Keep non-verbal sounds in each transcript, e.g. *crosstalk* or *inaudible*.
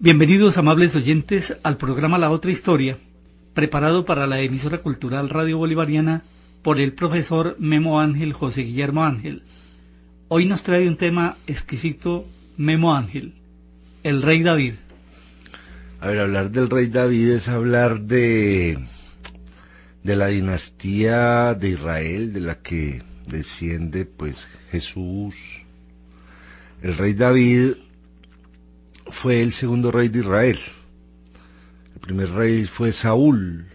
Bienvenidos amables oyentes al programa La Otra Historia, preparado para la emisora cultural Radio Bolivariana por el profesor Memo Ángel José Guillermo Ángel. Hoy nos trae un tema exquisito Memo Ángel, el rey David. A ver, hablar del rey David es hablar de, de la dinastía de Israel, de la que desciende pues Jesús. El rey David fue el segundo rey de Israel. El primer rey fue Saúl,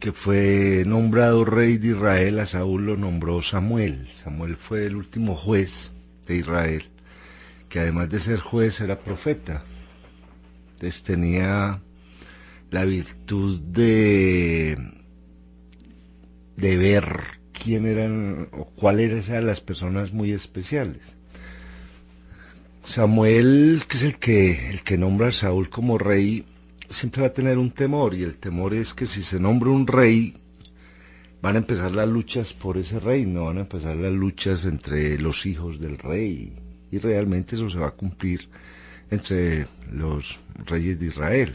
que fue nombrado rey de Israel, a Saúl lo nombró Samuel. Samuel fue el último juez de Israel, que además de ser juez era profeta. Entonces tenía la virtud de, de ver quién eran o cuáles eran las personas muy especiales. Samuel, que es el que, el que nombra a Saúl como rey, siempre va a tener un temor, y el temor es que si se nombra un rey, van a empezar las luchas por ese reino, van a empezar las luchas entre los hijos del rey, y realmente eso se va a cumplir entre los reyes de Israel.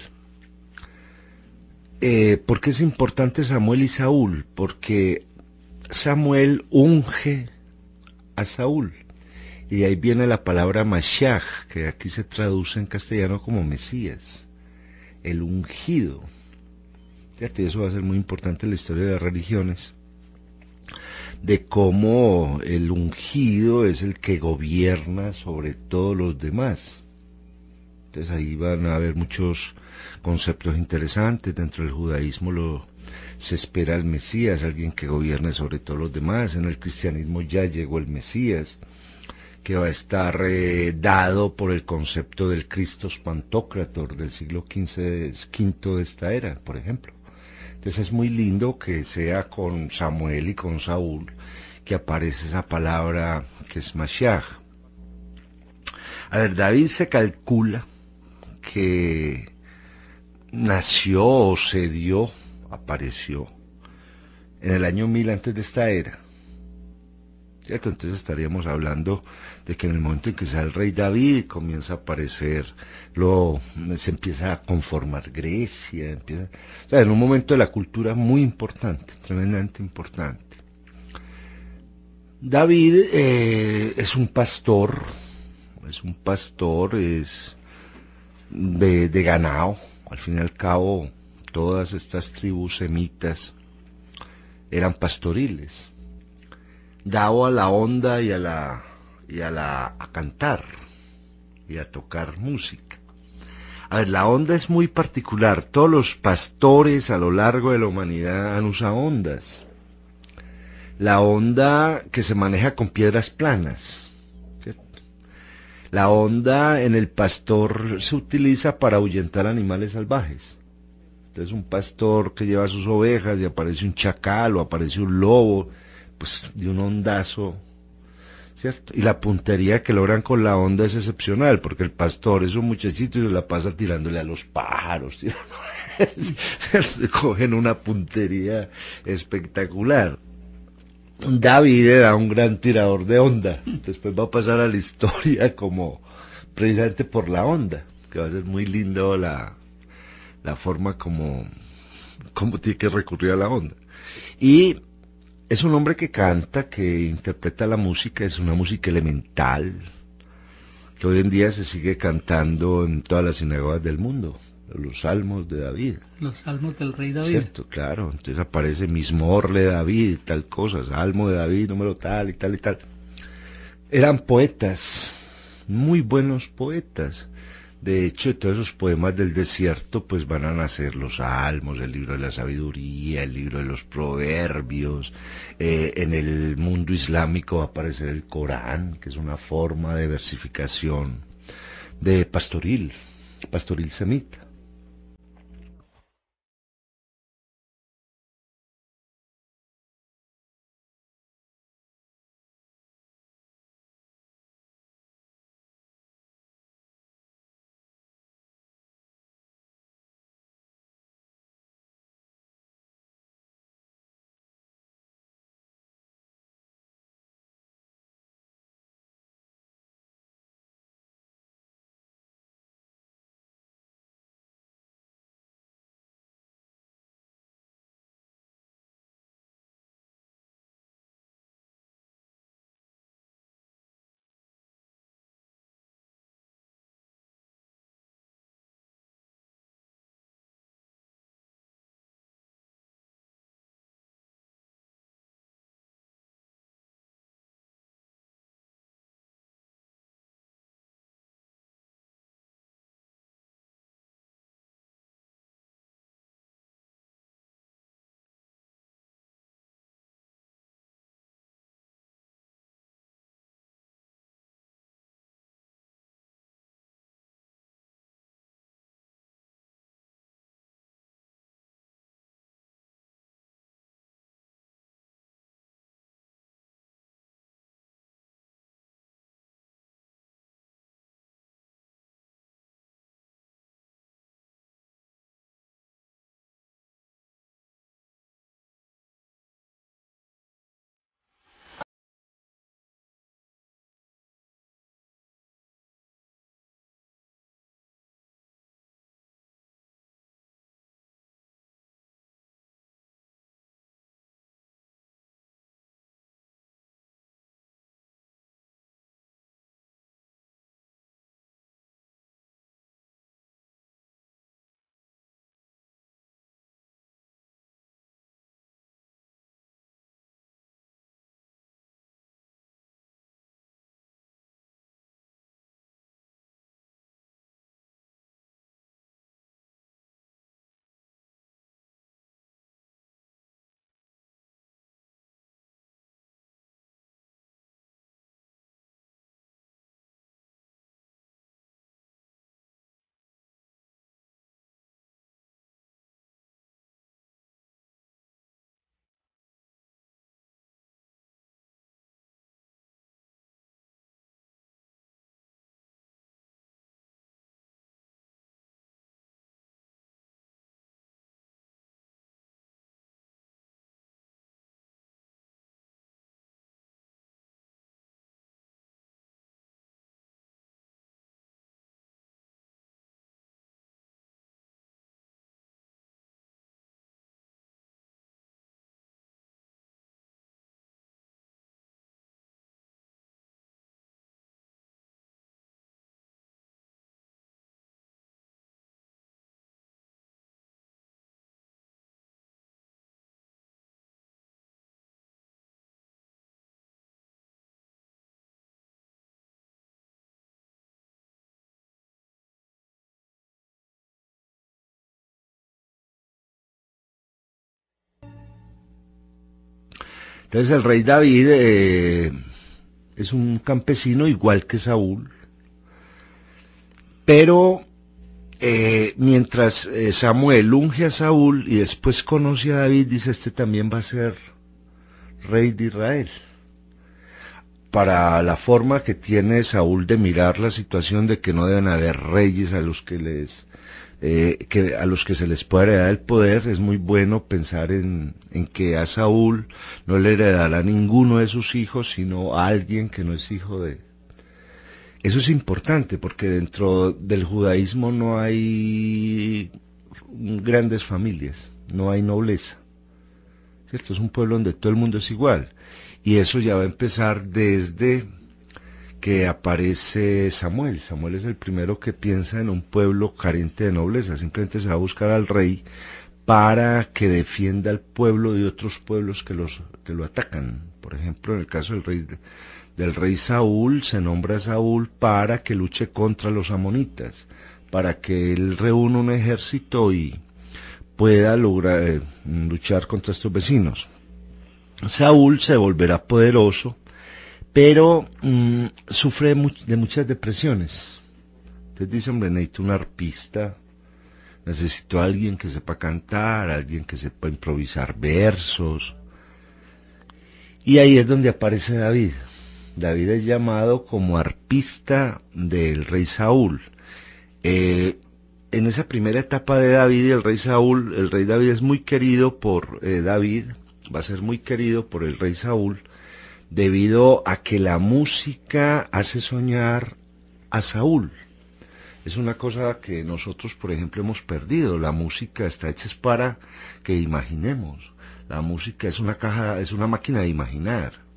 Eh, ¿Por qué es importante Samuel y Saúl? Porque Samuel unge a Saúl y ahí viene la palabra Mashiach, que aquí se traduce en castellano como Mesías, el ungido. Y eso va a ser muy importante en la historia de las religiones, de cómo el ungido es el que gobierna sobre todos los demás. Entonces ahí van a haber muchos conceptos interesantes. Dentro del judaísmo lo, se espera el Mesías, alguien que gobierne sobre todos los demás. En el cristianismo ya llegó el Mesías que va a estar eh, dado por el concepto del Cristo Pantocrator del siglo XV, V de esta era, por ejemplo. Entonces es muy lindo que sea con Samuel y con Saúl que aparece esa palabra que es Mashiach. A ver, David se calcula que nació o se dio, apareció, en el año 1000 antes de esta era entonces estaríamos hablando de que en el momento en que sea el rey David comienza a aparecer, lo, se empieza a conformar Grecia, en un momento de la cultura muy importante, tremendamente importante. David eh, es un pastor, es un pastor, es de, de ganado, al fin y al cabo todas estas tribus semitas eran pastoriles dado a la onda y a la y a la a cantar y a tocar música. A ver, la onda es muy particular. Todos los pastores a lo largo de la humanidad han usado ondas. La onda que se maneja con piedras planas. La onda en el pastor se utiliza para ahuyentar animales salvajes. Entonces un pastor que lleva sus ovejas y aparece un chacal o aparece un lobo, pues, de un ondazo, ¿cierto? Y la puntería que logran con la onda es excepcional, porque el pastor es un muchachito y se la pasa tirándole a los pájaros, ...se *laughs* cogen una puntería espectacular. David era un gran tirador de onda, después va a pasar a la historia como precisamente por la onda, que va a ser muy lindo la, la forma como, como tiene que recurrir a la onda. Y es un hombre que canta, que interpreta la música, es una música elemental, que hoy en día se sigue cantando en todas las sinagogas del mundo, los salmos de David. Los salmos del rey David. Cierto, claro. Entonces aparece mismo Orle David, tal cosa, salmo de David, número tal y tal y tal. Eran poetas, muy buenos poetas. De hecho, todos esos poemas del desierto, pues van a nacer los salmos, el libro de la sabiduría, el libro de los proverbios. Eh, en el mundo islámico va a aparecer el Corán, que es una forma de versificación de pastoril, pastoril semita. Entonces el rey David eh, es un campesino igual que Saúl, pero eh, mientras eh, Samuel unge a Saúl y después conoce a David, dice, este también va a ser rey de Israel. Para la forma que tiene Saúl de mirar la situación de que no deben haber reyes a los que les eh, que a los que se les puede heredar el poder, es muy bueno pensar en, que a Saúl no le heredará ninguno de sus hijos, sino a alguien que no es hijo de... Eso es importante porque dentro del judaísmo no hay grandes familias, no hay nobleza. ¿Cierto? Es un pueblo donde todo el mundo es igual. Y eso ya va a empezar desde que aparece Samuel. Samuel es el primero que piensa en un pueblo carente de nobleza. Simplemente se va a buscar al rey para que defienda al pueblo de otros pueblos que, los, que lo atacan. Por ejemplo, en el caso del rey, del rey Saúl, se nombra a Saúl para que luche contra los amonitas, para que él reúna un ejército y pueda lograr, eh, luchar contra estos vecinos. Saúl se volverá poderoso pero mm, sufre de muchas depresiones. Entonces dice, hombre, necesito un arpista, necesito a alguien que sepa cantar, alguien que sepa improvisar versos. Y ahí es donde aparece David. David es llamado como arpista del rey Saúl. Eh, en esa primera etapa de David y el rey Saúl, el rey David es muy querido por eh, David, va a ser muy querido por el rey Saúl, debido a que la música hace soñar a Saúl. Es una cosa que nosotros, por ejemplo, hemos perdido. La música está hecha para que imaginemos. La música es una caja, es una máquina de imaginar.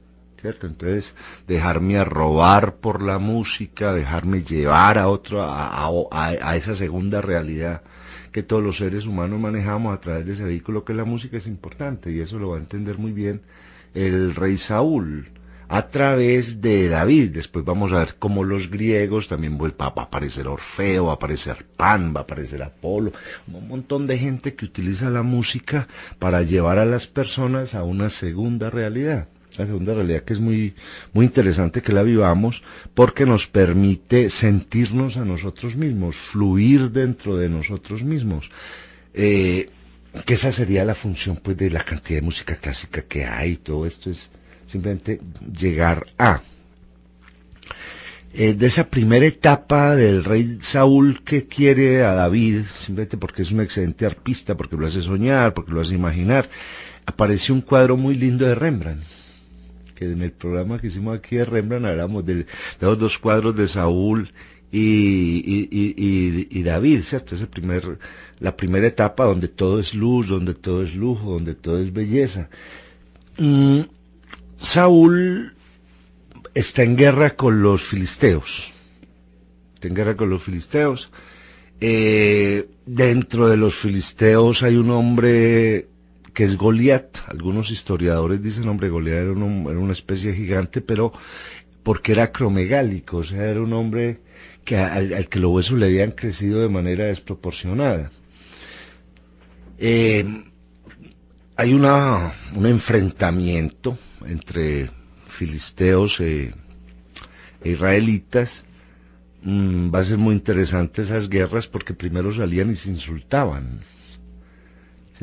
¿cierto? Entonces, dejarme arrobar por la música, dejarme llevar a otro a, a esa segunda realidad que todos los seres humanos manejamos a través de ese vehículo que es la música es importante y eso lo va a entender muy bien el rey Saúl a través de David. Después vamos a ver cómo los griegos también vuelven a aparecer Orfeo, va a aparecer Pan, va a aparecer Apolo, un montón de gente que utiliza la música para llevar a las personas a una segunda realidad. La segunda realidad que es muy, muy interesante que la vivamos porque nos permite sentirnos a nosotros mismos, fluir dentro de nosotros mismos. Eh, que esa sería la función pues de la cantidad de música clásica que hay, todo esto es simplemente llegar a. Eh, de esa primera etapa del rey Saúl que quiere a David, simplemente porque es un excelente arpista, porque lo hace soñar, porque lo hace imaginar, aparece un cuadro muy lindo de Rembrandt. Que en el programa que hicimos aquí de Rembrandt hablamos de los dos cuadros de Saúl y, David, ¿cierto? Es primer, la primera etapa donde todo es luz, donde todo es lujo, donde todo es belleza. Mm, Saúl está en guerra con los filisteos. Está en guerra con los filisteos. Eh, dentro de los filisteos hay un hombre que es Goliat. Algunos historiadores dicen, hombre, Goliat era, una especie gigante, pero porque era cromegálico, o sea, era un hombre que al, que los huesos le habían crecido de manera desproporcionada. Eh, hay una, un enfrentamiento entre filisteos e, e israelitas. Mm, va a ser muy interesante esas guerras porque primero salían y se insultaban.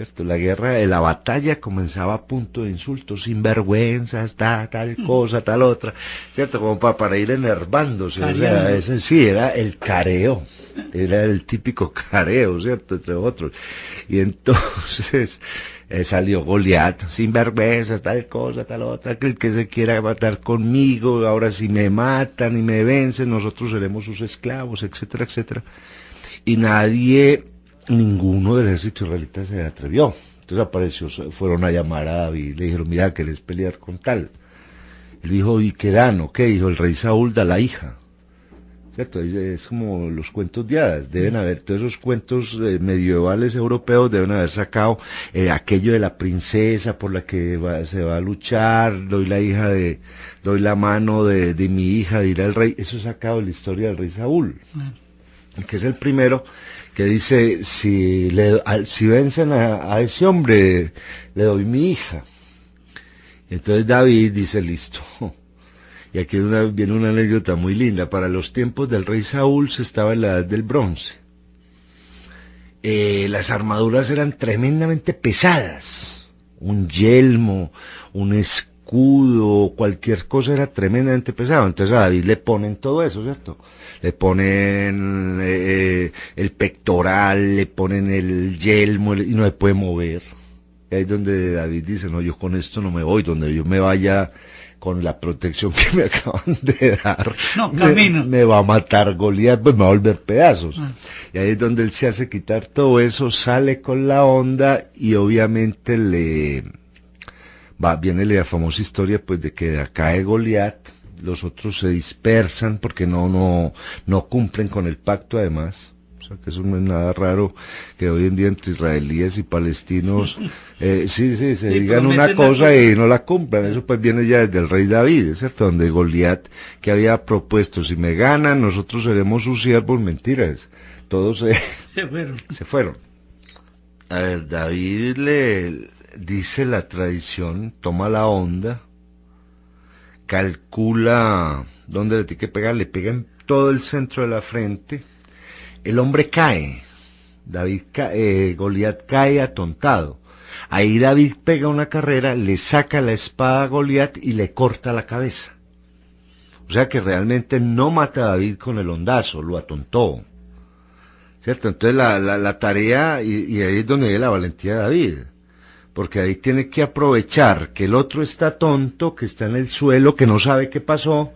¿cierto? La guerra, eh, la batalla comenzaba a punto de insultos, sinvergüenzas, tal, tal cosa, tal otra, ¿cierto? Como para, ir enervándose, o sea, ese, sí, era el careo, era el típico careo, ¿cierto? Entre otros. Y entonces *laughs* eh, salió Goliat, sinvergüenzas, tal cosa, tal otra, que el que se quiera matar conmigo, ahora si me matan y me vencen, nosotros seremos sus esclavos, etcétera, etcétera. Y nadie ninguno del ejército israelita se atrevió. Entonces apareció, fueron a llamar a David, le dijeron, mira, querés pelear con tal. Él dijo, ¿y qué dan? ¿O qué? Dijo, el rey Saúl da la hija. ¿Cierto? Es como los cuentos de hadas. Deben haber, todos esos cuentos eh, medievales europeos deben haber sacado eh, aquello de la princesa por la que se va a luchar, doy la hija de, doy la mano de, mi hija, dirá el rey. Eso es sacado de la historia del rey Saúl, que es el primero que dice, si, le, si vencen a, ese hombre, le doy mi hija. Entonces David dice, listo. Y aquí viene una anécdota muy linda. Para los tiempos del rey Saúl se estaba en la edad del bronce. Eh, las armaduras eran tremendamente pesadas. Un yelmo, un escudo o cualquier cosa era tremendamente pesado. Entonces a David le ponen todo eso, ¿cierto? Le ponen eh, eh, el pectoral, le ponen el yelmo y no se puede mover. Y ahí es donde David dice, no, yo con esto no me voy, donde yo me vaya con la protección que me *laughs* acaban de dar, no, me, me, va a matar Goliat, pues me va a volver pedazos. Ah. Y ahí es donde él se hace quitar todo eso, sale con la onda y obviamente le, va, viene la famosa historia pues de que de acá Goliat los otros se dispersan porque no, no, no cumplen con el pacto además. O sea, que eso no es nada raro que hoy en día entre israelíes y palestinos *laughs* eh, sí, sí, se digan una cosa y no la cumplan. Eso pues viene ya desde el rey David, cierto? Donde Goliat que había propuesto, si me ganan, nosotros seremos sus siervos, mentiras. Todos se, fueron. *laughs* Se fueron. A ver, David le, dice la tradición, toma la onda, calcula dónde le tiene que pegar, le pega en todo el centro de la frente, el hombre cae, David eh, Goliat cae atontado. Ahí David pega una carrera, le saca la espada a Goliat y le corta la cabeza. O sea que realmente no mata a David con el hondazo, lo atontó. ¿Cierto? Entonces la, la, tarea, y, y ahí es donde viene la valentía de David porque ahí tiene que aprovechar que el otro está tonto, que está en el suelo, que no sabe qué pasó,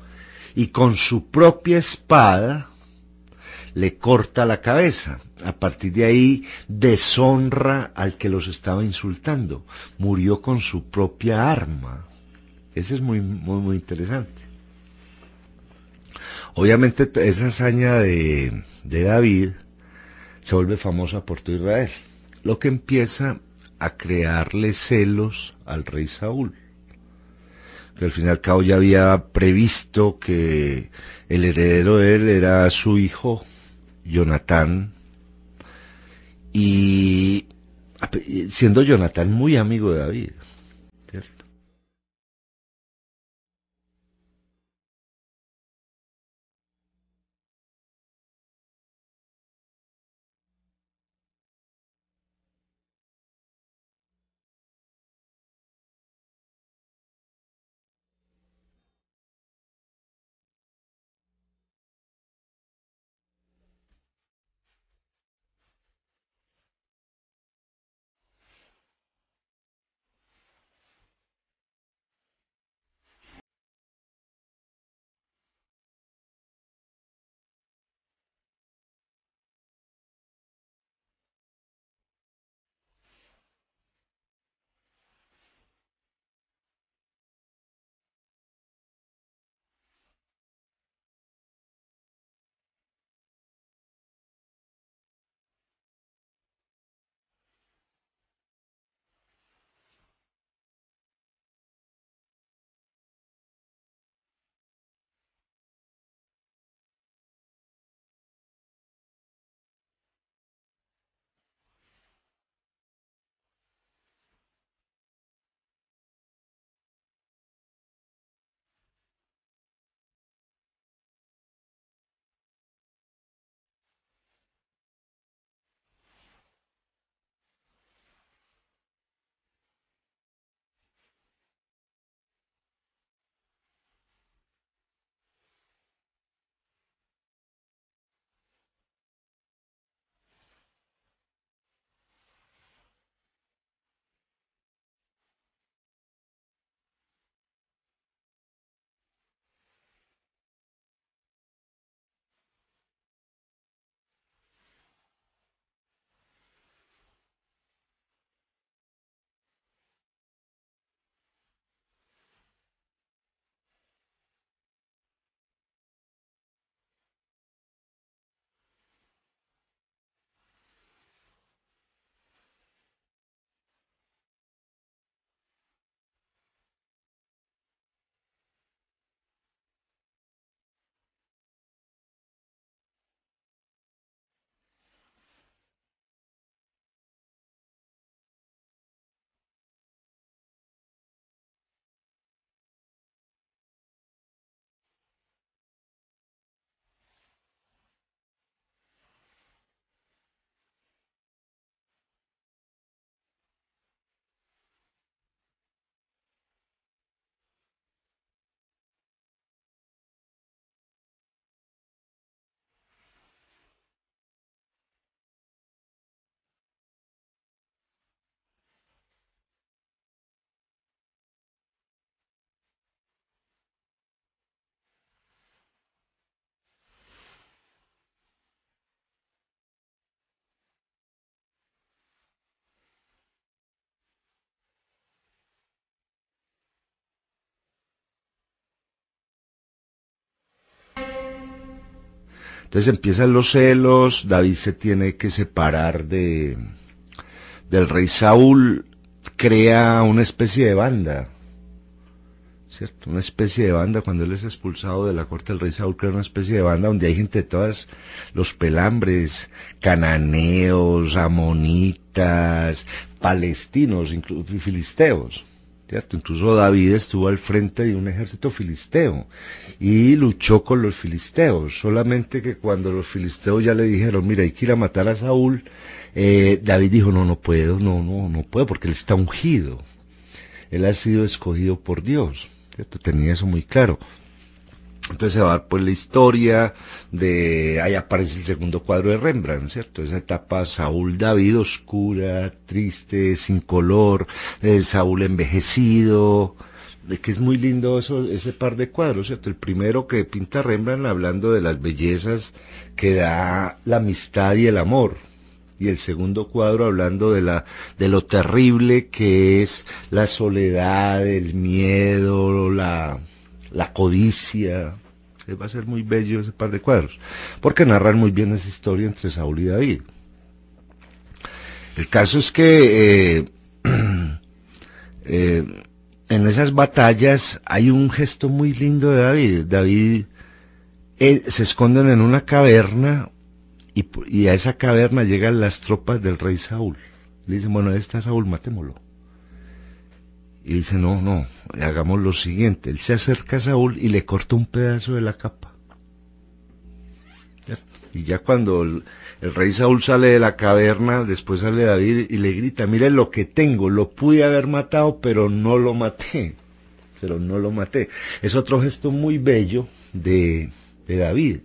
y con su propia espada le corta la cabeza. A partir de ahí deshonra al que los estaba insultando. Murió con su propia arma. Eso es muy, muy, muy interesante. Obviamente esa hazaña de, de David se vuelve famosa por todo Israel. Lo que empieza a crearle celos al rey Saúl. Que al final cabo ya había previsto que el heredero de él era su hijo, Jonatán. Y siendo Jonatán muy amigo de David. Entonces empiezan los celos, David se tiene que separar de, del rey Saúl, crea una especie de banda, ¿cierto? Una especie de banda, cuando él es expulsado de la corte del rey Saúl, crea una especie de banda donde hay gente de todas los pelambres, cananeos, amonitas, palestinos, incluso filisteos. ¿cierto? Incluso David estuvo al frente de un ejército filisteo y luchó con los filisteos, solamente que cuando los filisteos ya le dijeron, mira, hay que ir a matar a Saúl, eh, David dijo, no, no puedo, no, no, no puedo, porque él está ungido, él ha sido escogido por Dios, ¿cierto? Tenía eso muy claro. Entonces se va a pues la historia de, ahí aparece el segundo cuadro de Rembrandt, ¿cierto? Esa etapa Saúl David oscura, triste, sin color, el eh, Saúl envejecido, eh, que es muy lindo eso, ese par de cuadros, ¿cierto? El primero que pinta Rembrandt hablando de las bellezas que da la amistad y el amor, y el segundo cuadro hablando de la de lo terrible que es la soledad, el miedo, la la codicia. Eh, va a ser muy bello ese par de cuadros, porque narran muy bien esa historia entre Saúl y David. El caso es que eh, *clears throat* eh, en esas batallas hay un gesto muy lindo de David. David se esconden en una caverna y, a esa caverna llegan las tropas del rey Saúl. Le dicen, bueno, ahí está Saúl, matémoslo. Y dice, no, no, hagamos lo siguiente. Él se acerca a Saúl y le corta un pedazo de la capa. Y ya cuando el, rey Saúl sale de la caverna, después sale David y le grita, mire lo que tengo, lo pude haber matado, pero no lo maté. Pero no lo maté. Es otro gesto muy bello de, de David.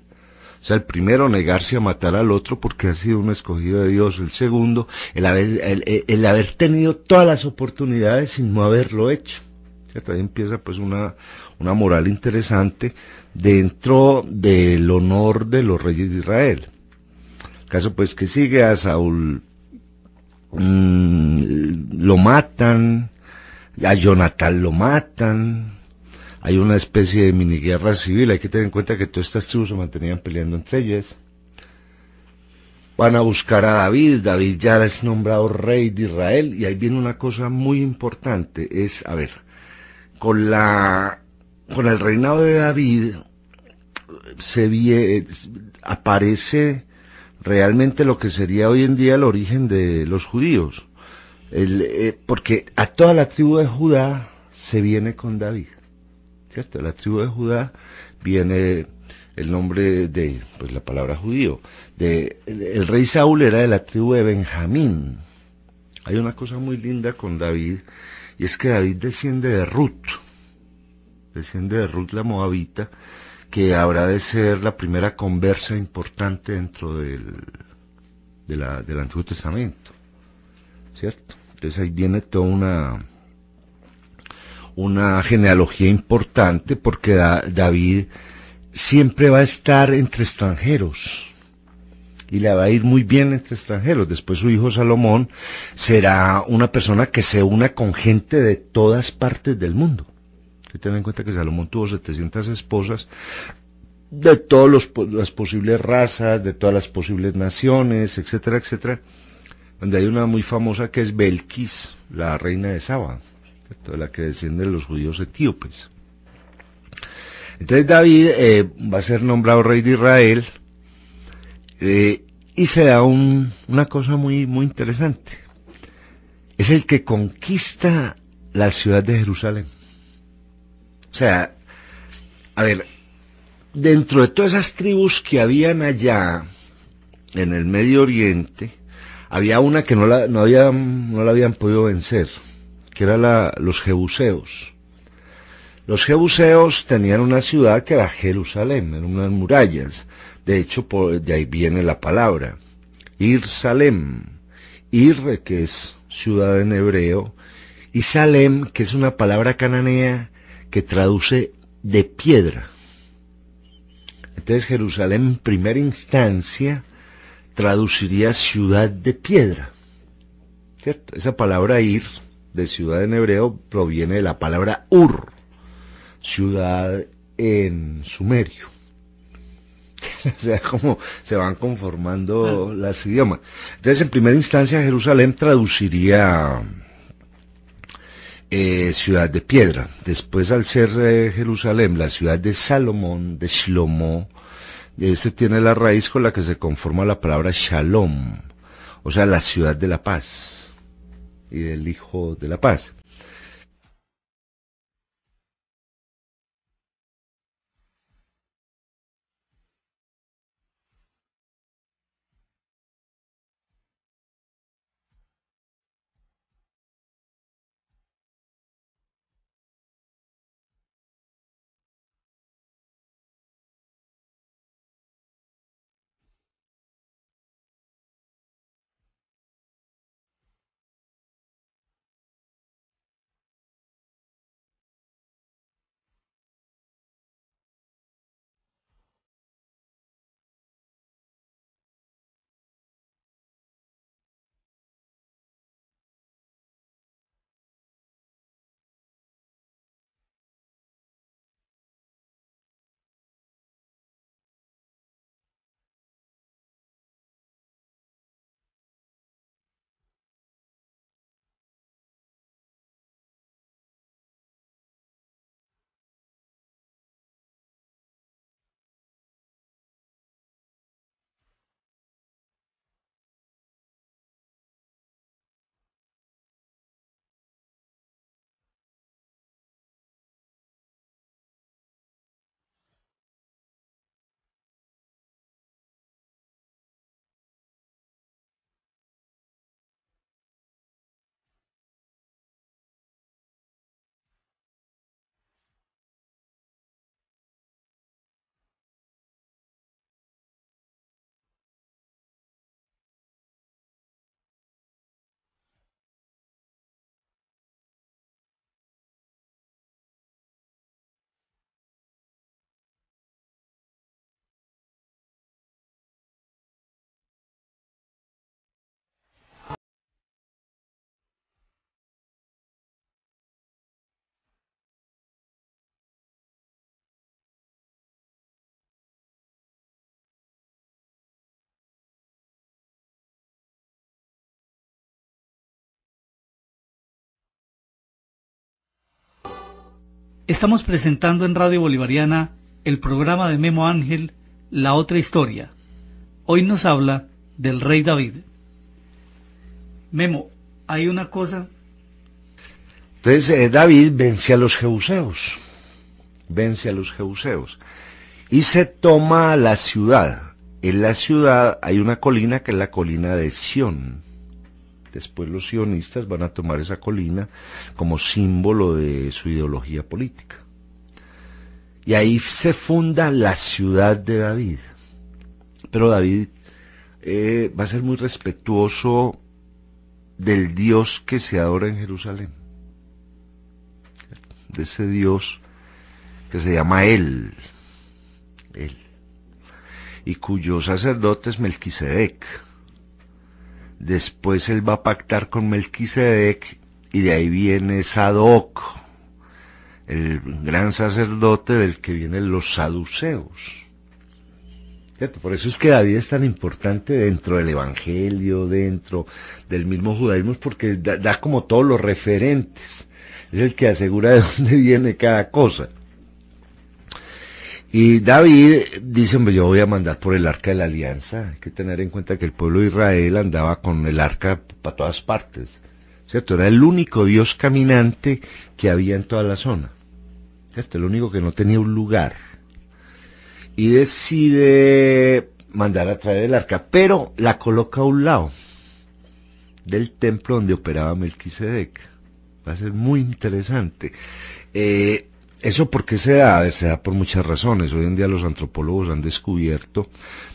O sea, el primero negarse a matar al otro porque ha sido un escogido de Dios. El segundo, el haber, el, haber tenido todas las oportunidades y no haberlo hecho. Ahí empieza pues una, moral interesante dentro del honor de los reyes de Israel. El caso pues que sigue a Saúl, mm, lo matan, a Jonatán lo matan, hay una especie de mini guerra civil. Hay que tener en cuenta que todas estas tribus se mantenían peleando entre ellas. Van a buscar a David, David ya es nombrado rey de Israel y ahí viene una cosa muy importante, es, a ver, con la con el reinado de David se aparece realmente lo que sería hoy en día el origen de los judíos. Eh, porque a toda la tribu de Judá se viene con David. ¿cierto? La tribu de Judá viene el nombre de, pues la palabra judío. De, el, rey Saúl era de la tribu de Benjamín. Hay una cosa muy linda con David, y es que David desciende de Ruth, desciende de Ruth la Moabita, que habrá de ser la primera conversa importante dentro del, del Antiguo Testamento, ¿cierto? Entonces ahí viene toda una una genealogía importante porque David siempre va a estar entre extranjeros y le va a ir muy bien entre extranjeros. Después su hijo Salomón será una persona que se una con gente de todas partes del mundo. Hay que tener en cuenta que Salomón tuvo 700 esposas de todas las posibles razas, de todas las posibles naciones, etcétera, etcétera. Donde hay una muy famosa que es Belkis, la reina de Saba de la que descienden los judíos etíopes. Entonces David eh, va a ser nombrado rey de Israel eh, y se da una cosa muy, muy interesante. Es el que conquista la ciudad de Jerusalén. O sea, a ver, dentro de todas esas tribus que habían allá en el Medio Oriente, había una que no no no la habían podido vencer que eran los jebuseos. Los jebuseos tenían una ciudad que era Jerusalén, en unas murallas. De hecho, de ahí viene la palabra. Ir-salem. Ir, que es ciudad en hebreo, y Salem, que es una palabra cananea que traduce de piedra. Entonces Jerusalén en primera instancia traduciría ciudad de piedra. ¿Cierto? Esa palabra ir de ciudad en hebreo proviene de la palabra Ur, ciudad en sumerio. *laughs* o sea, como se van conformando ah. las idiomas. Entonces, en primera instancia, Jerusalén traduciría eh, ciudad de piedra. Después, al ser eh, Jerusalén, la ciudad de Salomón, de Shlomo, ese eh, tiene la raíz con la que se conforma la palabra Shalom, o sea, la ciudad de la paz y del Hijo de la Paz. Estamos presentando en Radio Bolivariana el programa de Memo Ángel, La otra historia. Hoy nos habla del rey David. Memo, hay una cosa. Entonces eh, David vence a los jeuseos, vence a los jeuseos y se toma la ciudad. En la ciudad hay una colina que es la colina de Sion. Después los sionistas van a tomar esa colina como símbolo de su ideología política. Y ahí se funda la ciudad de David. Pero David eh, va a ser muy respetuoso del Dios que se adora en Jerusalén. De ese Dios que se llama Él. Él. Y cuyo sacerdote es Melquisedec Después él va a pactar con Melquisedec y de ahí viene Sadoc, el gran sacerdote del que vienen los saduceos. Por eso es que David es tan importante dentro del Evangelio, dentro del mismo judaísmo, porque da, da como todos los referentes. Es el que asegura de *laughs* dónde viene cada cosa. Y David dice, hombre, yo voy a mandar por el arca de la alianza. Hay que tener en cuenta que el pueblo de Israel andaba con el arca para todas partes. ¿Cierto? Era el único Dios caminante que había en toda la zona. ¿Cierto? El único que no tenía un lugar. Y decide mandar a traer el arca, pero la coloca a un lado del templo donde operaba Melquisedec. Va a ser muy interesante. Eh, ¿Eso por qué se da? Se da por muchas razones. Hoy en día los antropólogos han descubierto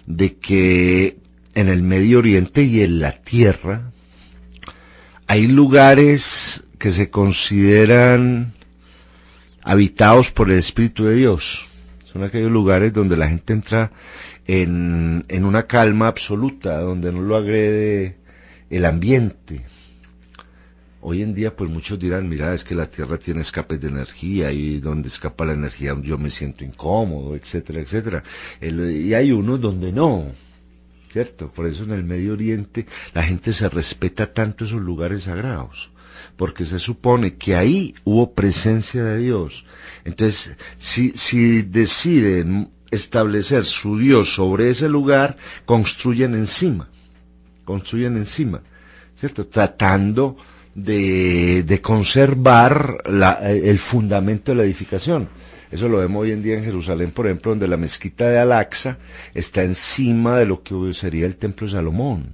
de que en el Medio Oriente y en la Tierra hay lugares que se consideran habitados por el Espíritu de Dios. Son aquellos lugares donde la gente entra en, en una calma absoluta, donde no lo agrede el ambiente Hoy en día, pues muchos dirán, mira, es que la Tierra tiene escapes de energía y donde escapa la energía yo me siento incómodo, etcétera, etcétera. y hay unos donde no, ¿cierto? Por eso en el Medio Oriente la gente se respeta tanto esos lugares sagrados, porque se supone que ahí hubo presencia de Dios. Entonces, si, si deciden establecer su Dios sobre ese lugar, construyen encima, construyen encima, ¿cierto? Tratando de, conservar el fundamento de la edificación. Eso lo vemos hoy en día en Jerusalén, por ejemplo, donde la mezquita de al está encima de lo que sería el templo de Salomón.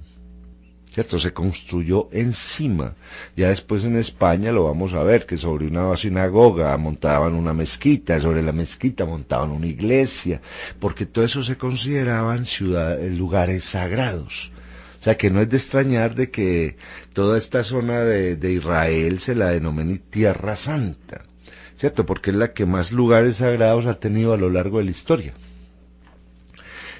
¿Cierto? Se construyó encima. Ya después en España lo vamos a ver, que sobre una sinagoga montaban una mezquita, sobre la mezquita montaban una iglesia, porque todo eso se consideraban ciudad, lugares sagrados. O sea que no es de extrañar de que toda esta zona de, Israel se la denomine Tierra Santa, ¿cierto? Porque es la que más lugares sagrados ha tenido a lo largo de la historia.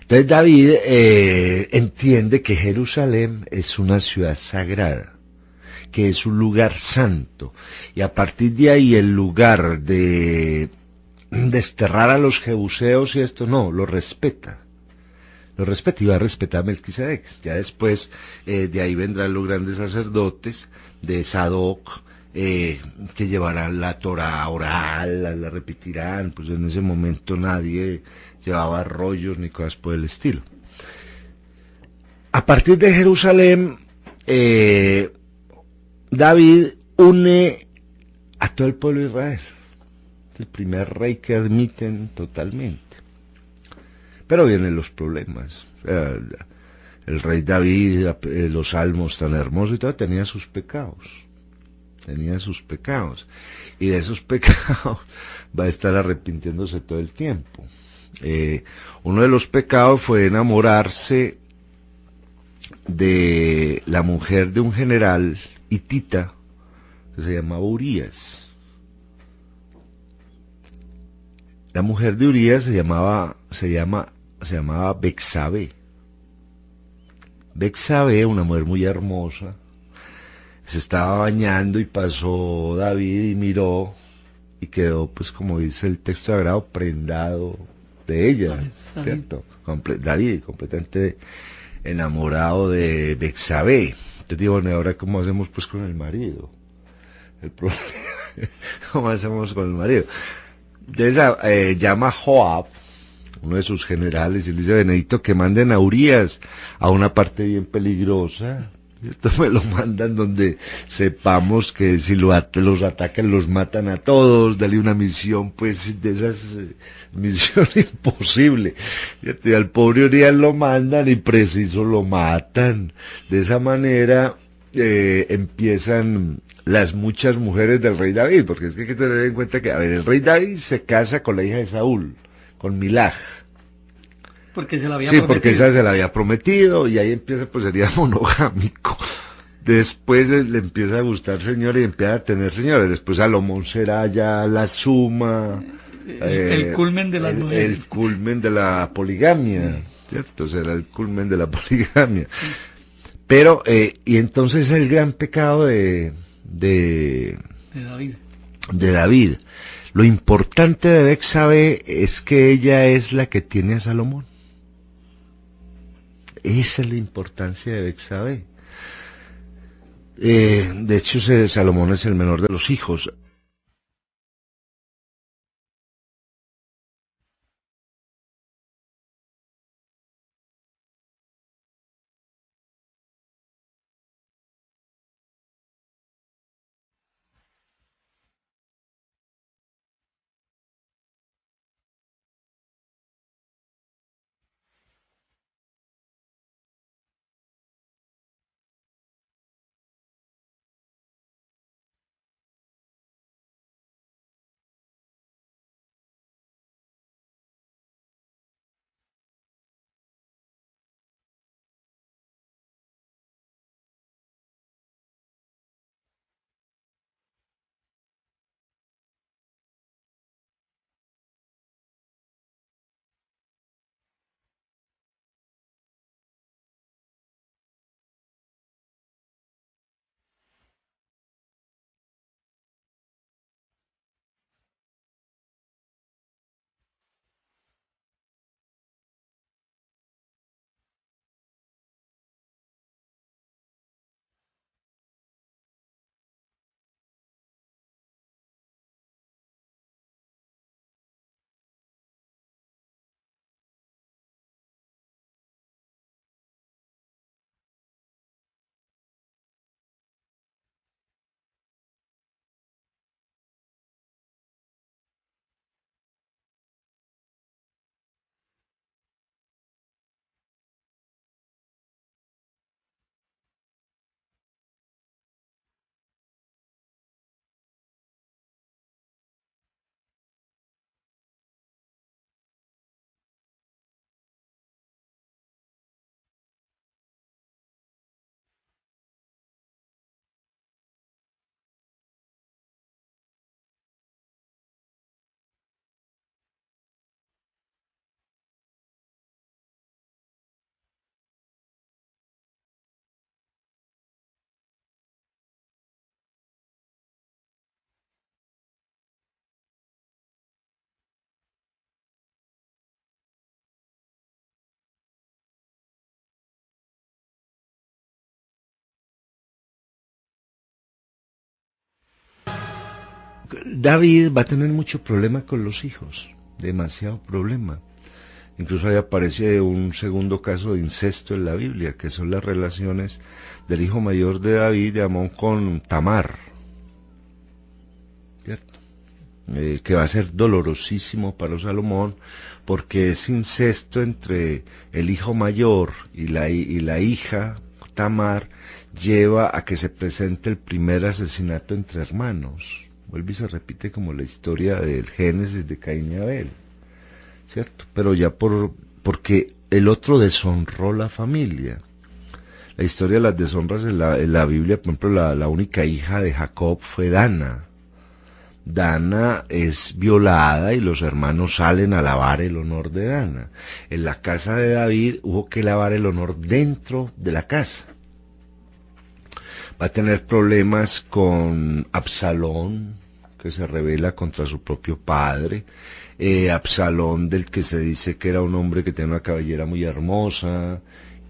Entonces David eh, entiende que Jerusalén es una ciudad sagrada, que es un lugar santo, y a partir de ahí el lugar de desterrar a los jebuseos y esto no, lo respeta lo y a respetar a Melquisedec. Ya después eh, de ahí vendrán los grandes sacerdotes de Sadoc, eh, que llevarán la Torah oral, la, repetirán, pues en ese momento nadie llevaba rollos ni cosas por el estilo. A partir de Jerusalén, eh, David une a todo el pueblo de Israel. el primer rey que admiten totalmente. Pero vienen los problemas. El rey David, eh, los salmos tan hermosos y todo, tenía sus pecados. Tenía sus pecados. Y de esos *laughs* pecados va a estar arrepintiéndose todo el tiempo. Eh, uno de los pecados fue enamorarse de la mujer de un general hitita que se llamaba Urias. La mujer de Urias se llamaba, se llama se llamaba Bexabe. Bexabe, una mujer muy hermosa, se estaba bañando y pasó David y miró y quedó, pues como dice el texto agrado, prendado de ella, ¿cierto? David, completamente enamorado de Bexabe. Entonces digo, bueno, ahora cómo hacemos pues con el marido? El *laughs* problema, ¿Cómo hacemos con el marido? Entonces eh, llama Joab, uno de sus generales, y dice, Benedito que manden a Urias a una parte bien peligrosa. Esto *laughs* me lo mandan donde sepamos que si los atacan los matan a todos, dale una misión pues de esas eh, *laughs* misión *laughs* imposible. Y al pobre Urias lo mandan y preciso lo matan. De esa manera eh, empiezan las muchas mujeres del rey David, porque es que hay que tener en cuenta que, a ver, el rey David se casa con la hija de Saúl, con Milag Porque se la había sí, porque esa se la había prometido y ahí empieza, pues sería *laughs* monogámico. Después le empieza a gustar señor y empieza a tener señores. Después Salomón será ya la suma. El, eh, culmen de la el, el, culmen de la poligamia, ¿cierto? Será el culmen de la *laughs* poligamia. Pero, eh, y entonces el gran pecado de, de, de David. De David lo importante de Bexabe es que ella es la que tiene a Salomón. Esa es la importancia de Bexabe. Eh, de hecho, Salomón es el menor de los hijos. David va a tener mucho problema con los hijos, demasiado problema. Incluso ahí aparece un segundo caso de incesto en la Biblia, que son las relaciones del hijo mayor de David, de Amón, con Tamar. ¿Cierto? Eh, que va a ser dolorosísimo para Salomón, porque es incesto entre el hijo mayor y y la hija Tamar, lleva a que se presente el primer asesinato entre hermanos. Vuelve y se repite como la historia del Génesis de Caín y Abel, ¿cierto? Pero ya por, porque el otro deshonró la familia. La historia de las deshonras en la, Biblia, por ejemplo, la, la única hija de Jacob fue Dana. Dana es violada y los hermanos salen a lavar el honor de Dana. En la casa de David hubo que lavar el honor dentro de la casa. Va a tener problemas con Absalón, que se revela contra su propio padre, eh, Absalón del que se dice que era un hombre que tenía una cabellera muy hermosa,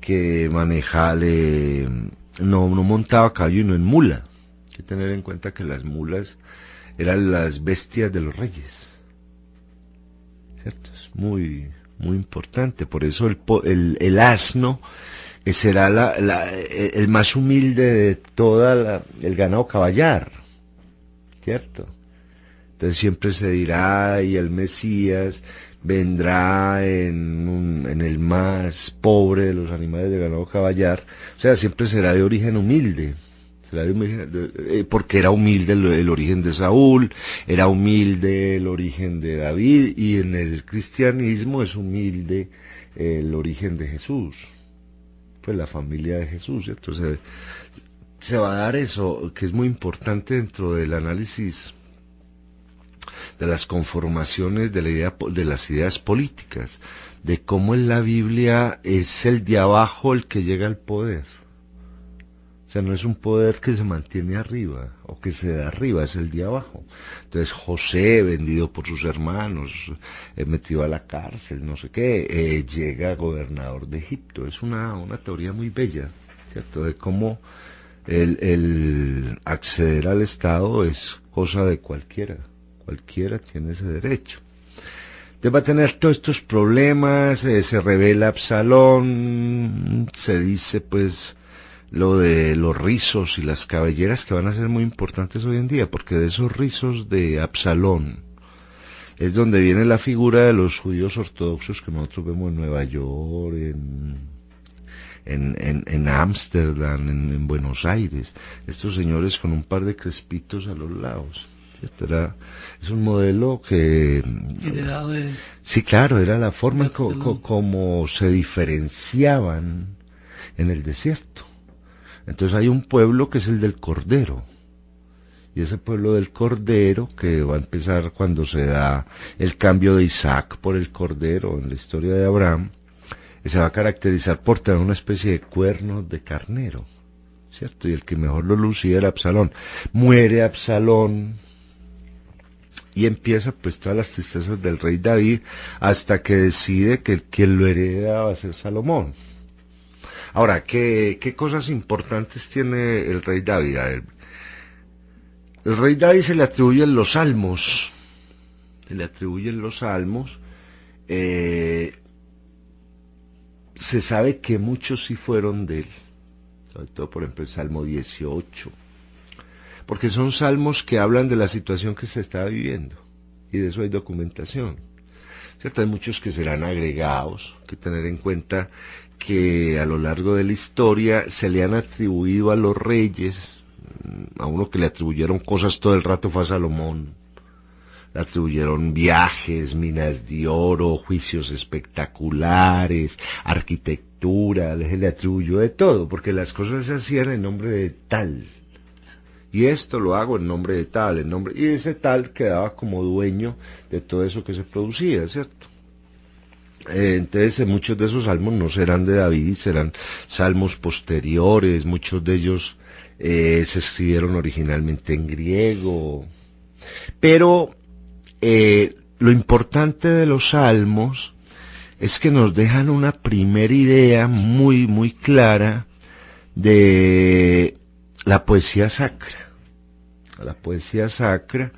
que manejale, no, no montaba caballo y no en mula. Hay que tener en cuenta que las mulas eran las bestias de los reyes. ¿Cierto? Es muy, muy importante. Por eso el, el, asno será el más humilde de todo el ganado caballar. ¿Cierto? Entonces siempre se dirá, y el Mesías vendrá en, el más pobre de los animales de ganado caballar. O sea, siempre será de origen humilde eh, porque era humilde el, origen de Saúl, era humilde el origen de David y en el cristianismo es humilde el origen de Jesús, pues la familia de Jesús. Entonces se va a dar eso que es muy importante dentro del análisis de las conformaciones de, la idea, de las ideas políticas, de cómo en la Biblia es el de abajo el que llega al poder. O sea, no es un poder que se mantiene arriba o que se da arriba, es el de abajo. Entonces José, vendido por sus hermanos, eh, metido a la cárcel, no sé qué, eh, llega gobernador de Egipto. Es una, una teoría muy bella, ¿cierto? De cómo el acceder al Estado es cosa de cualquiera cualquiera tiene ese derecho. Entonces va a tener todos estos problemas, eh, se revela Absalón, se dice pues lo de los rizos y las cabelleras que van a ser muy importantes hoy en día, porque de esos rizos de Absalón es donde viene la figura de los judíos ortodoxos que nosotros vemos en Nueva York, en en Ámsterdam, en, en Buenos Aires, estos señores con un par de crespitos a los lados es un modelo que... Sí, claro, era la forma como se diferenciaban en el desierto. Entonces hay un pueblo que es el del Cordero. Y ese pueblo del Cordero, que va a empezar cuando se da el cambio de Isaac por el Cordero en la historia de Abraham, eh, se va a caracterizar por tener una especie de cuerno de carnero, ¿cierto? Y el que mejor lo lucía era Absalón. Muere Absalón, y empieza pues todas las tristezas del rey David hasta que decide que quien lo hereda va a ser Salomón. Ahora, ¿qué, qué cosas importantes tiene el rey David? el rey David se le atribuyen los salmos, se le atribuyen los salmos, eh, se sabe que muchos sí fueron de él, sobre todo por ejemplo el Salmo 18, porque son salmos que hablan de la situación que se está viviendo, y de eso hay documentación. ¿Cierto? Hay muchos que serán agregados, que tener en cuenta que a lo largo de la historia se le han atribuido a los reyes, mm, a uno que le atribuyeron cosas todo el rato fue a Salomón, le atribuyeron viajes, minas de oro, juicios espectaculares, arquitectura, le atribuyó de todo, porque las cosas se hacían en nombre de tal y esto lo hago en nombre de tal, en nombre, y ese tal quedaba como dueño de todo eso que se producía, ¿cierto? Eh, entonces eh, muchos de esos salmos no serán de David, serán salmos posteriores, muchos de ellos eh, se escribieron originalmente en griego, pero lo importante de los salmos es que nos dejan una primera idea muy, muy clara de la poesía sacra, la poesía sacra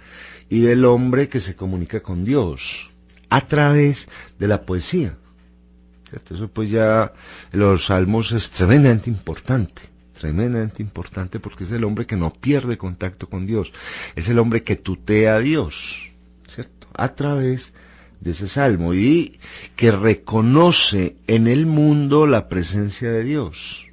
y del hombre que se comunica con Dios a través de la poesía. Eso pues ya los salmos es tremendamente importante, tremendamente importante porque es el hombre que no pierde contacto con Dios, es el hombre que tutea a Dios, ¿cierto? A través de ese salmo y que reconoce en el mundo la presencia de Dios.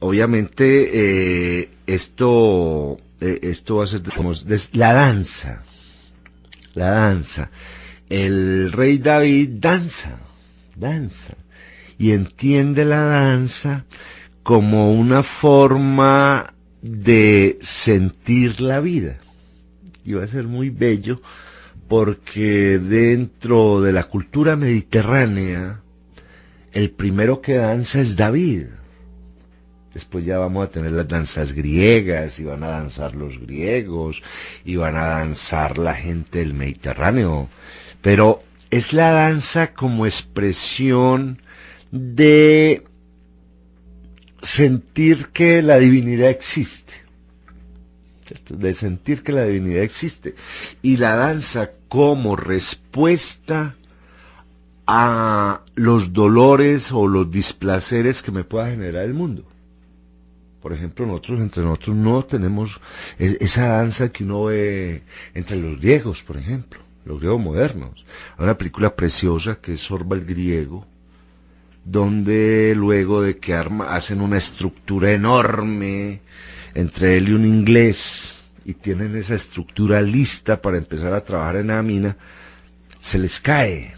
obviamente eh, esto, eh, esto va a ser como, la danza, la danza. El rey David danza, danza, y entiende la danza como una forma de sentir la vida. Y va a ser muy bello porque dentro de la cultura mediterránea, el primero que danza es David Después ya vamos a tener las danzas griegas, y van a danzar los griegos, y van a danzar la gente del Mediterráneo. Pero es la danza como expresión de sentir que la divinidad existe. De sentir que la divinidad existe. Y la danza como respuesta a los dolores o los displaceres que me pueda generar el mundo. Por ejemplo, nosotros entre nosotros no tenemos e, esa danza que uno ve entre los griegos, por ejemplo, los griegos modernos. Hay una película preciosa que es Sorba el griego, donde luego de que hacen una estructura enorme entre él y un inglés y tienen esa estructura lista para empezar a trabajar en la mina, se les cae,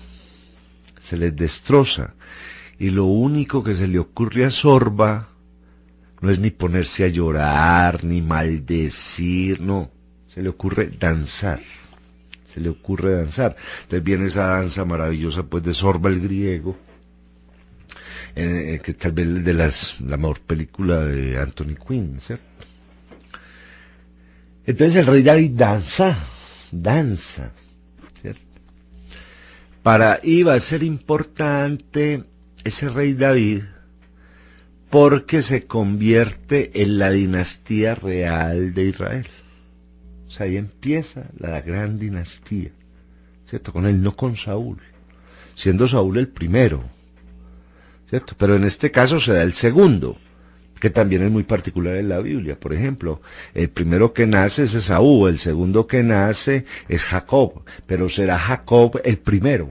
se les destroza. Y lo único que se le ocurre a Sorba no es ni ponerse a llorar, ni maldecir, no. Se le ocurre danzar. Se le ocurre danzar. Entonces viene esa danza maravillosa, pues, de Sorba el griego, eh, eh, que tal vez de las, la mejor película de Anthony Quinn, ¿cierto? Entonces el rey David danza, danza, ¿cierto? Para, iba a ser importante ese rey David, porque se convierte en la dinastía real de Israel. O sea, ahí empieza la gran dinastía, ¿cierto? Con él, no con Saúl, siendo Saúl el primero, ¿cierto? Pero en este caso se da el segundo, que también es muy particular en la Biblia. Por ejemplo, el primero que nace es Saúl, el segundo que nace es Jacob, pero será Jacob el primero.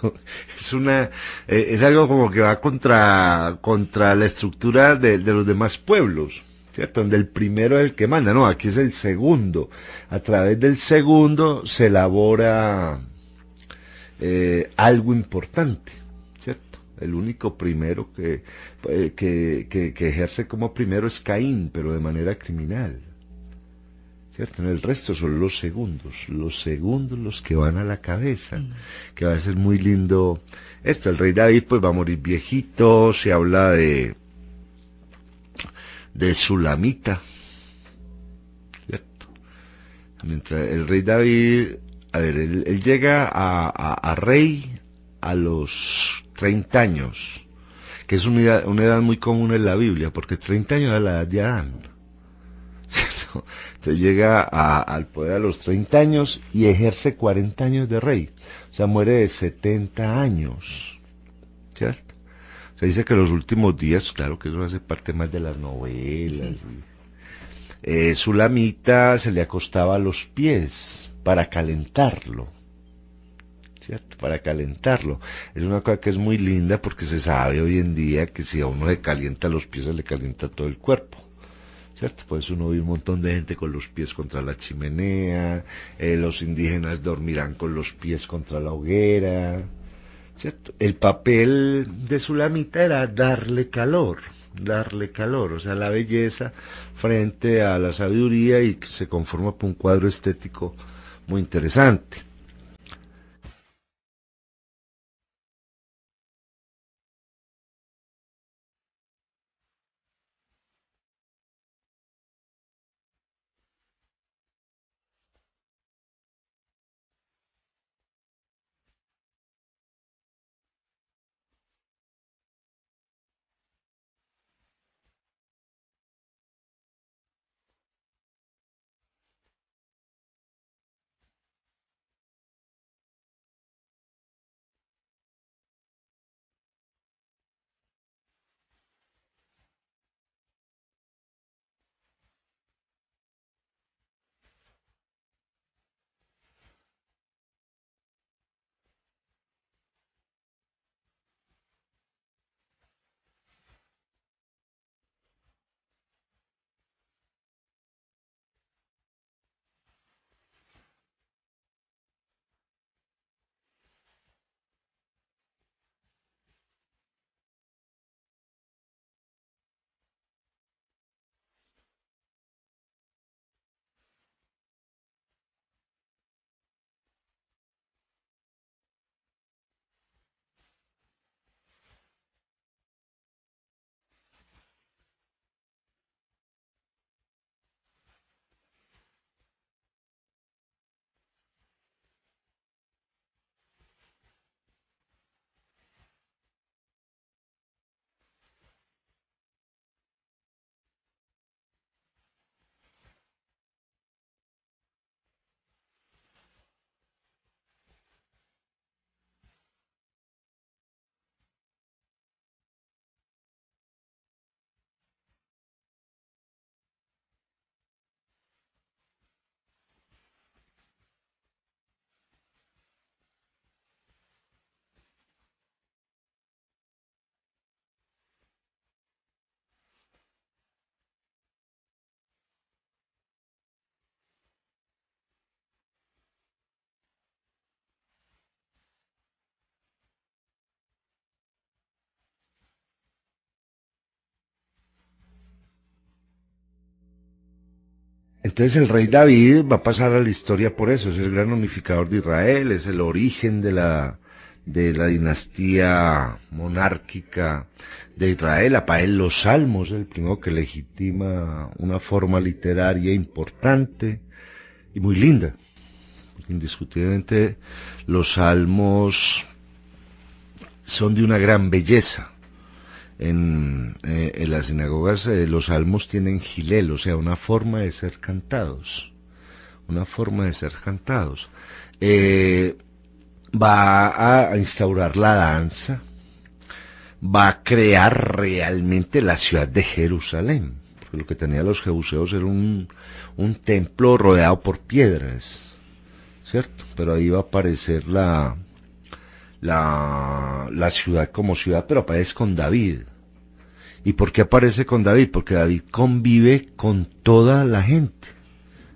*laughs* es una, eh, es algo como que va contra, contra la estructura de, los demás pueblos. ¿cierto? Donde el primero es el que manda, no, aquí es el segundo. A través del segundo se elabora eh, algo importante, ¿cierto? El único primero eh, que, que, ejerce como primero es Caín, pero de manera criminal. En el resto son los segundos, los segundos los que van a la cabeza, mm. que va a ser muy lindo esto. El rey David pues va a morir viejito, se habla de de lamita, Mientras el rey David, a ver, él, llega a, rey a los 30 años, que es una una edad muy común en la Biblia, porque 30 años es la edad de Adán. Entonces llega al poder a los 30 años y ejerce 40 años de rey. O sea, muere de 70 años. ¿Cierto? Se dice que los últimos días, claro que eso hace parte más de las novelas. su Eh, se le acostaba a los pies para calentarlo. ¿Cierto? Para calentarlo. Es una cosa que es muy linda porque se sabe hoy en día que si a uno le calienta los pies, se le calienta todo el cuerpo. ¿cierto? Pues uno ve un montón de gente con los pies contra la chimenea, eh, los indígenas dormirán con los pies contra la hoguera, ¿cierto? El papel de Zulamita era darle calor, darle calor, o sea, la belleza frente a la sabiduría y se conforma por un cuadro estético muy interesante. Entonces el rey David va a pasar a la historia por eso, es el gran unificador de Israel, es el origen de la, de la dinastía monárquica de Israel. Para él los salmos es el primero que legitima una forma literaria importante y muy linda. Indiscutiblemente los salmos son de una gran belleza. Eh, en, las sinagogas eh, los salmos tienen gilel, o sea, una forma de ser cantados, una forma de ser cantados. Eh, va a, instaurar la danza, va a crear realmente la ciudad de Jerusalén, porque lo que tenían los jebuseos era un, un templo rodeado por piedras, ¿cierto? Pero ahí va a aparecer la, la, ciudad como ciudad, pero aparece con David. ¿Y por qué aparece con David? Porque David convive con toda la gente.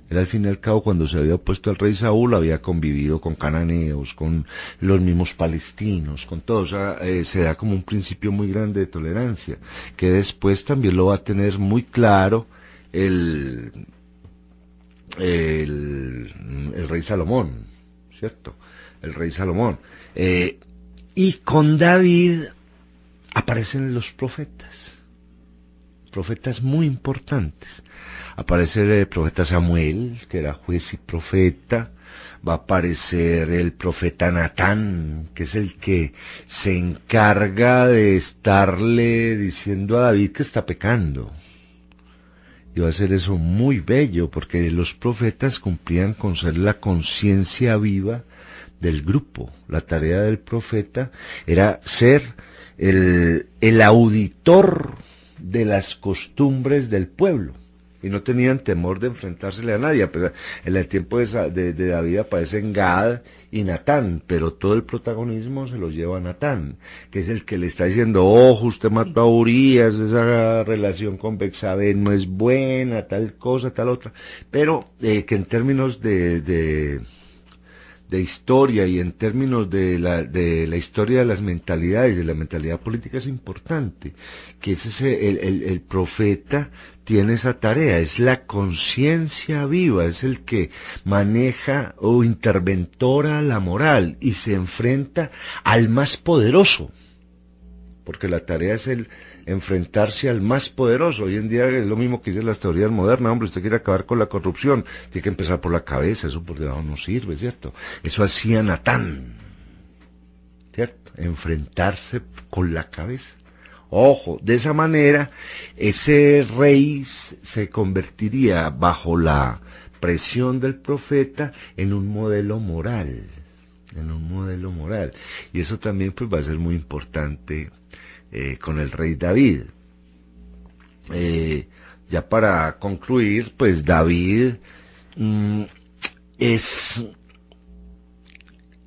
Él al fin y al cabo cuando se había opuesto al rey Saúl había convivido con cananeos, con los mismos palestinos, con todos. O sea, eh, se da como un principio muy grande de tolerancia, que después también lo va a tener muy claro el, el rey Salomón, ¿cierto? El rey Salomón. Eh, y con David aparecen los profetas, profetas muy importantes. Aparece el profeta Samuel, que era juez y profeta. Va a aparecer el profeta Natán, que es el que se encarga de estarle diciendo a David que está pecando. Y va a ser eso muy bello, porque los profetas cumplían con ser la conciencia viva del grupo. La tarea del profeta era ser el, auditor de las costumbres del pueblo y no tenían temor de enfrentársele a nadie. En el tiempo de, David aparecen Gad y Natán, pero todo el protagonismo se lo lleva a Natán, que es el que le está diciendo, ojo, usted mató a Urias, esa relación con Bexabe no es buena, tal cosa, tal otra, pero eh, que en términos de de historia y en términos de la, de la historia de las mentalidades, de la mentalidad política es importante, que ese el, el profeta tiene esa tarea, es la conciencia viva, es el que maneja o interventora la moral y se enfrenta al más poderoso, porque la tarea es el enfrentarse al más poderoso. Hoy en día es lo mismo que dicen las teorías modernas, hombre, usted quiere acabar con la corrupción, tiene que empezar por la cabeza, eso por debajo no sirve, ¿cierto? Eso hacía Natán, ¿cierto? Enfrentarse con la cabeza. Ojo, de esa manera ese rey se convertiría bajo la presión del profeta en un modelo moral, en un modelo moral. Y eso también pues va a ser muy importante eh, con el rey David. Eh, ya para concluir, pues David mm, es,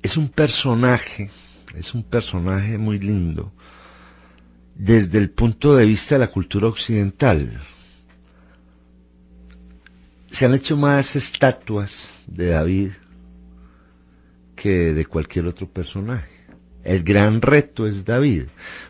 es un personaje, es un personaje muy lindo desde el punto de vista de la cultura occidental. Se han hecho más estatuas de David que de cualquier otro personaje. El gran reto es David,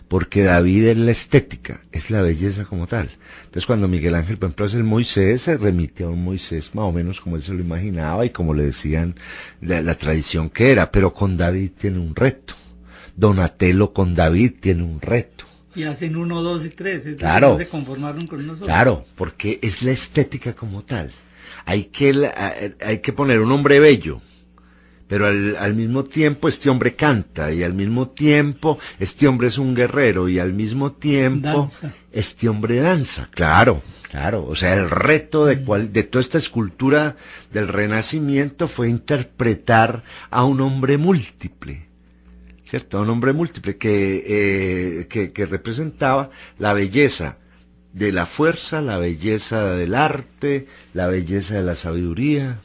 porque David es la estética, es la belleza como tal. Entonces cuando Miguel Ángel, por ejemplo, el Moisés, se remite a un Moisés más o menos como él se lo imaginaba y como le decían la, tradición que era, pero con David tiene un reto. Donatello con David tiene un reto. Y hacen uno, dos y tres, claro, se conformaron con nosotros. Claro, porque es la estética como tal. Hay que, hay que poner un hombre bello, pero al, mismo tiempo este hombre canta y al mismo tiempo este hombre es un guerrero y al mismo tiempo este hombre danza, claro, claro, o sea, el reto mm. de toda esta escultura del Renacimiento fue interpretar a un hombre múltiple. ¿Cierto? A un hombre múltiple que, eh, que representaba la belleza de la fuerza, la belleza del arte, la belleza de la sabiduría,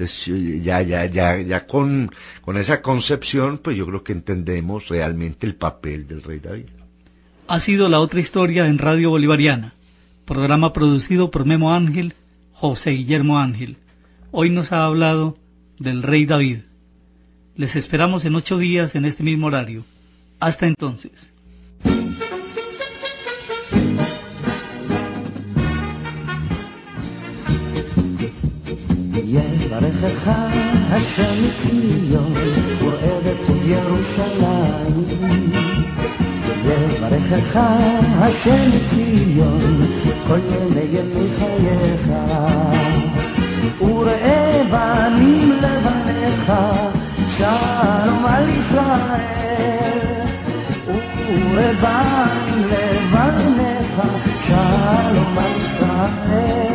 entonces, ya, ya, ya, ya con, con esa concepción, pues yo creo que entendemos realmente el papel del rey David. Ha sido la otra historia en Radio Bolivariana, programa producido por Memo Ángel, José Guillermo Ángel. Hoy nos ha hablado del rey David. Les esperamos en ocho días en este mismo horario. Hasta entonces. יברכך השם מציון, וראה בטוב ירושלים. יברכך השם מציון, כל ימי ימי חייך. וראה בנים לבניך, שלום על ישראל. וראה בנים לבניך, שלום על ישראל.